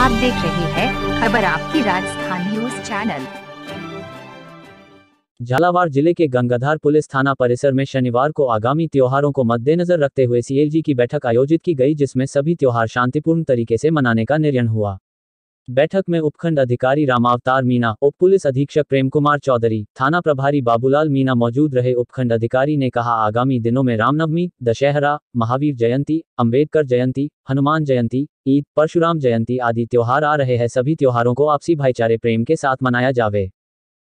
आप देख रहे हैं खबर आपकी राजस्थान न्यूज चैनल झालावाड़ जिले के गंगाधार पुलिस थाना परिसर में शनिवार को आगामी त्योहारों को मद्देनजर रखते हुए सीएलजी की बैठक आयोजित की गई जिसमें सभी त्योहार शांतिपूर्ण तरीके से मनाने का निर्णय हुआ बैठक में उपखंड अधिकारी रामावतार मीना उप पुलिस अधीक्षक प्रेम कुमार चौधरी थाना प्रभारी बाबूलाल मीना मौजूद रहे उपखंड अधिकारी ने कहा आगामी दिनों में रामनवमी दशहरा महावीर जयंती अंबेडकर जयंती हनुमान जयंती ईद परशुराम जयंती आदि त्योहार आ रहे हैं सभी त्योहारों को आपसी भाईचारे प्रेम के साथ मनाया जावे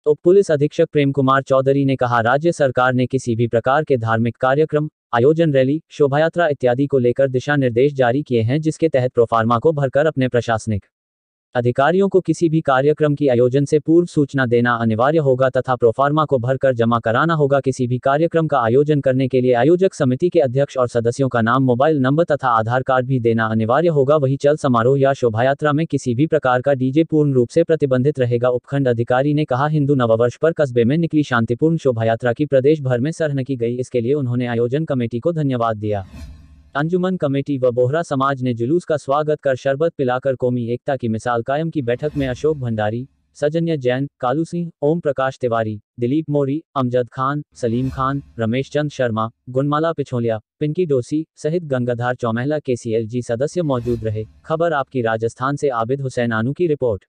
तो पुलिस अधीक्षक प्रेम कुमार चौधरी ने कहा राज्य सरकार ने किसी भी प्रकार के धार्मिक कार्यक्रम आयोजन रैली शोभायात्रा इत्यादि को लेकर दिशा निर्देश जारी किए हैं जिसके तहत प्रोफार्मा को भरकर अपने प्रशासनिक अधिकारियों को किसी भी कार्यक्रम की आयोजन से पूर्व सूचना देना अनिवार्य होगा तथा प्रोफार्मा को भरकर जमा कराना होगा किसी भी कार्यक्रम का आयोजन करने के लिए आयोजक समिति के अध्यक्ष और सदस्यों का नाम मोबाइल नंबर तथा आधार कार्ड भी देना अनिवार्य होगा वही चल समारोह या शोभा यात्रा में किसी भी प्रकार का डीजे पूर्ण रूप से प्रतिबंधित रहेगा उपखंड अधिकारी ने कहा हिंदू नववर्ष पर कस्बे में निकली शांतिपूर्ण शोभा यात्रा की प्रदेश भर में सराहना की गई इसके लिए उन्होंने आयोजन कमेटी को धन्यवाद दिया अंजुमन कमेटी व बोहरा समाज ने जुलूस का स्वागत कर शरबत पिलाकर कौमी एकता की मिसाल कायम की बैठक में अशोक भंडारी सजन्य जैन कालू सिंह ओम प्रकाश तिवारी दिलीप मोरी अमजद खान सलीम खान रमेश चंद शर्मा गुनमाला पिछोलिया पिंकी डोसी सहित गंगाधार चौमहला के सी सदस्य मौजूद रहे खबर आपकी राजस्थान से आबिद हुसैन आनू की रिपोर्ट